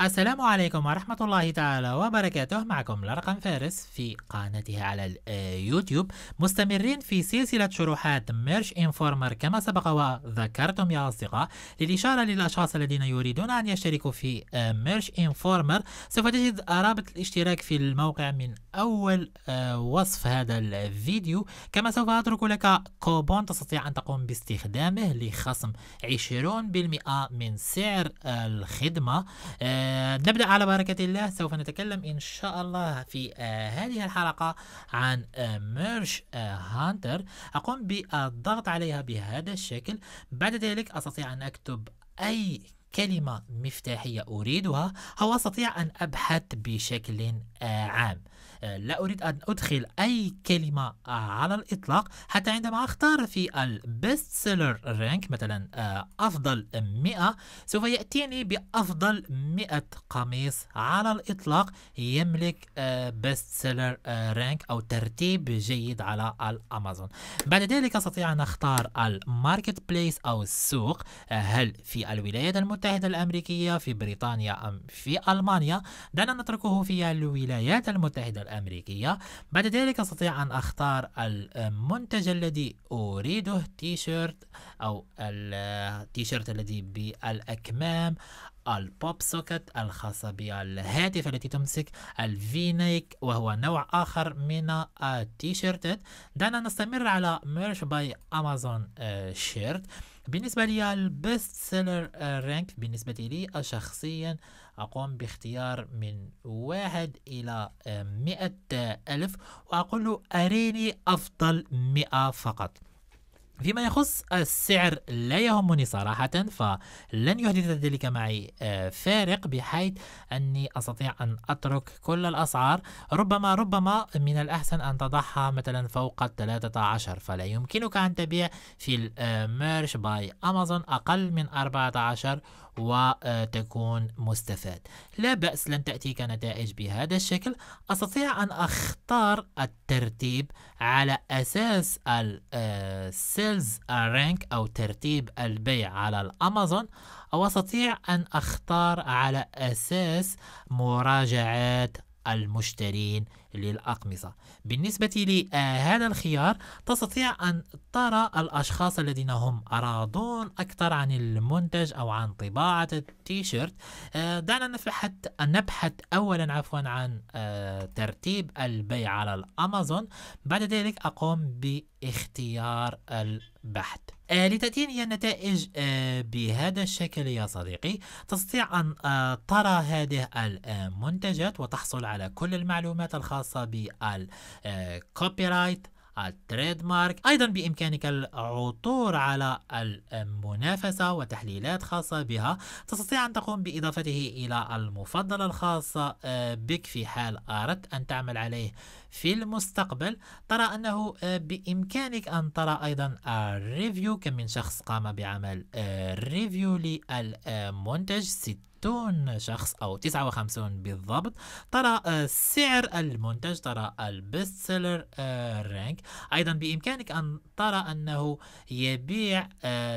السلام عليكم ورحمة الله تعالى وبركاته معكم لرقم فارس في قناته على اليوتيوب آه، مستمرين في سلسلة شروحات ميرش انفورمر كما سبق وذكرتم يا أصدقاء للإشارة للأشخاص الذين يريدون أن يشتركوا في آه، ميرش انفورمر سوف تجد رابط الاشتراك في الموقع من أول آه، وصف هذا الفيديو كما سوف أترك لك كوبون تستطيع أن تقوم باستخدامه لخصم 20% من سعر الخدمة آه نبدأ على بركة الله سوف نتكلم إن شاء الله في آه هذه الحلقة عن آه ميرش آه هانتر أقوم بالضغط عليها بهذا الشكل بعد ذلك أستطيع أن أكتب أي كلمة مفتاحية أريدها أو أستطيع أن أبحث بشكل آه، عام آه، لا أريد أن أدخل أي كلمة آه، على الإطلاق حتى عندما أختار في البست سيلر رانك مثلا أفضل 100 سوف يأتيني بأفضل 100 قميص على الإطلاق يملك بست سيلر رانك أو ترتيب جيد على الأمازون بعد ذلك أستطيع أن أختار الماركت بليس أو السوق هل في الولايات المتحدة المتحدة الأمريكية في بريطانيا أم في ألمانيا دعنا نتركه في الولايات المتحدة الأمريكية بعد ذلك أستطيع أن أختار المنتج الذي أريده تيشيرت أو التيشيرت الذي بالأكمام البوب سوكت الخاصة بالهاتف التي تمسك الفينيك وهو نوع آخر من التيشيرتات دعنا نستمر على ميرش باي أمازون شيرت بالنسبة لي البيست سيلر رانك بالنسبة لي شخصيا أقوم باختيار من واحد إلى مئة ألف وأقول له أريني أفضل مئة فقط فيما يخص السعر لا يهمني صراحة فلن يحدث ذلك معي آه، فارق بحيث أني أستطيع أن أترك كل الأسعار ربما ربما من الأحسن أن تضعها مثلا فوق 13 فلا يمكنك أن تبيع في الميرش باي أمازون أقل من 14 وتكون مستفاد لا بأس لن تأتيك نتائج بهذا الشكل أستطيع أن أختار الترتيب على أساس السعر آه، سيلز رانك أو ترتيب البيع على الأمازون أو أستطيع أن أختار على أساس مراجعات المشترين للأقمصة بالنسبة لهذا آه، الخيار تستطيع أن ترى الأشخاص الذين هم أراضون أكثر عن المنتج أو عن طباعة التيشيرت آه، دعنا نبحث نبحث أولا عفوا عن آه، ترتيب البيع على الأمازون بعد ذلك أقوم باختيار بحت آه لتأتيني النتائج آه بهذا الشكل يا صديقي تستطيع أن آه ترى هذه المنتجات وتحصل على كل المعلومات الخاصة بالكوبي رايت آه، التريد مارك أيضا بإمكانك العثور على المنافسة وتحليلات خاصة بها تستطيع أن تقوم بإضافته إلى المفضلة الخاصة آه، بك في حال أردت أن تعمل عليه في المستقبل ترى أنه آه، بإمكانك أن ترى أيضا الريفيو كم من شخص قام بعمل آه، ريفيو للمنتج ست 60 شخص أو 59 بالضبط ترى آه، سعر المنتج ترى البست سيلر آه، رانك أيضا بإمكانك أن ترى أنه يبيع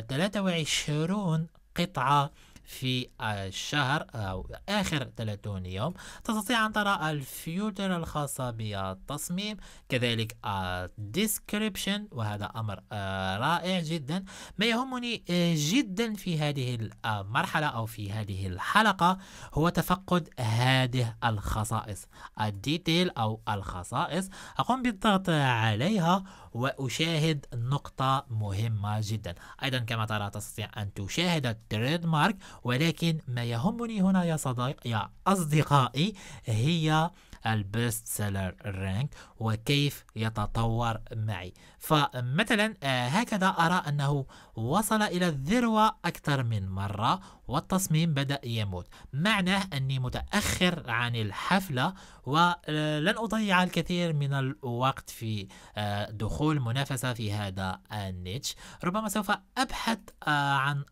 23 آه، قطعة في الشهر أو آخر 30 يوم تستطيع أن ترى الفيوتر الخاصة بالتصميم كذلك الديسكريبشن وهذا أمر آه، رائع جدا ما يهمني آه، جدا في هذه المرحلة آه، أو في هذه الحلقة هو تفقد هذه الخصائص الديتيل أو الخصائص أقوم بالضغط عليها وأشاهد نقطة مهمة جدا أيضا كما ترى تستطيع أن تشاهد التريد مارك ولكن ما يهمني هنا يا صديق يا أصدقائي هي البيست سيلر رانك وكيف يتطور معي فمثلا آه، هكذا أرى أنه وصل إلى الذروة أكثر من مرة والتصميم بدأ يموت معناه أني متأخر عن الحفلة ولن أضيع الكثير من الوقت في آه، دخول منافسة في هذا النيتش ربما سوف أبحث آه، عن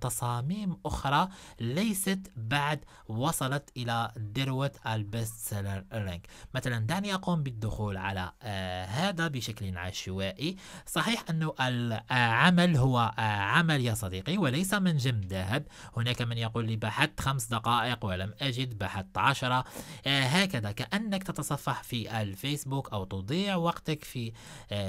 تصاميم أخرى ليست بعد وصلت إلى ذروة البيست سيلر الرانك مثلا دعني أقوم بالدخول على آه، هذا بشكل عشوائي صحيح أنه العمل آه، هو آه، عمل يا صديقي وليس منجم ذهب هناك من يقول لي بحثت خمس دقائق ولم أجد بحثت عشرة هكذا كأنك تتصفح في الفيسبوك أو تضيع وقتك في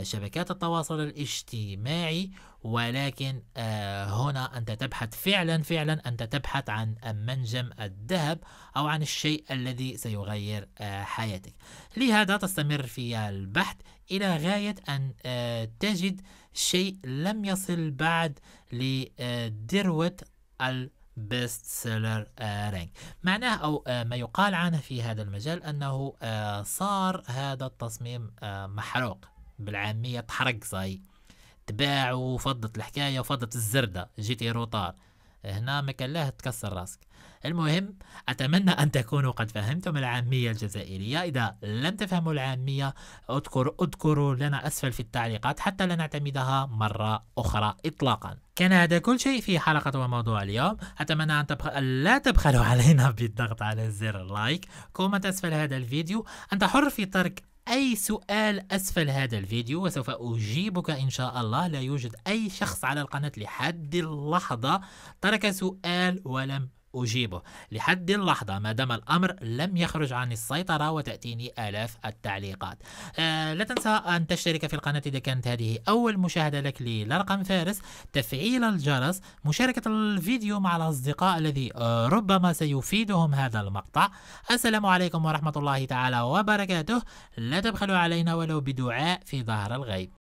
شبكات التواصل الاجتماعي ولكن آه، هنا أنت تبحث فعلا فعلا أنت تبحث عن منجم الذهب أو عن الشيء الذي سيغير آه، حياتك لهذا تستمر في البحث إلى غاية أن آه، تجد شيء لم يصل بعد لذروة البيست سيلر رانك معناه أو ما يقال عنه في هذا المجال أنه صار هذا التصميم محروق بالعامية تحرق صحيح تباع وفضت الحكايه وفضت الزرده جيتي روطار هنا ما كان له تكسر راسك المهم أتمنى أن تكونوا قد فهمتم العامية الجزائرية إذا لم تفهموا العامية اذكروا اذكروا لنا أسفل في التعليقات حتى لا نعتمدها مرة أخرى إطلاقا كان هذا كل شيء في حلقة وموضوع اليوم أتمنى أن تبخ... لا تبخلوا علينا بالضغط على زر اللايك كومنت أسفل هذا الفيديو أنت حر في ترك أي سؤال أسفل هذا الفيديو وسوف أجيبك إن شاء الله لا يوجد أي شخص على القناة لحد اللحظة ترك سؤال ولم أجيبه لحد اللحظة ما دام الأمر لم يخرج عن السيطرة وتأتيني آلاف التعليقات آه لا تنسى أن تشترك في القناة إذا كانت هذه أول مشاهدة لك لرقم فارس تفعيل الجرس مشاركة الفيديو مع الأصدقاء الذي آه، ربما سيفيدهم هذا المقطع السلام عليكم ورحمة الله تعالى وبركاته لا تبخلوا علينا ولو بدعاء في ظهر الغيب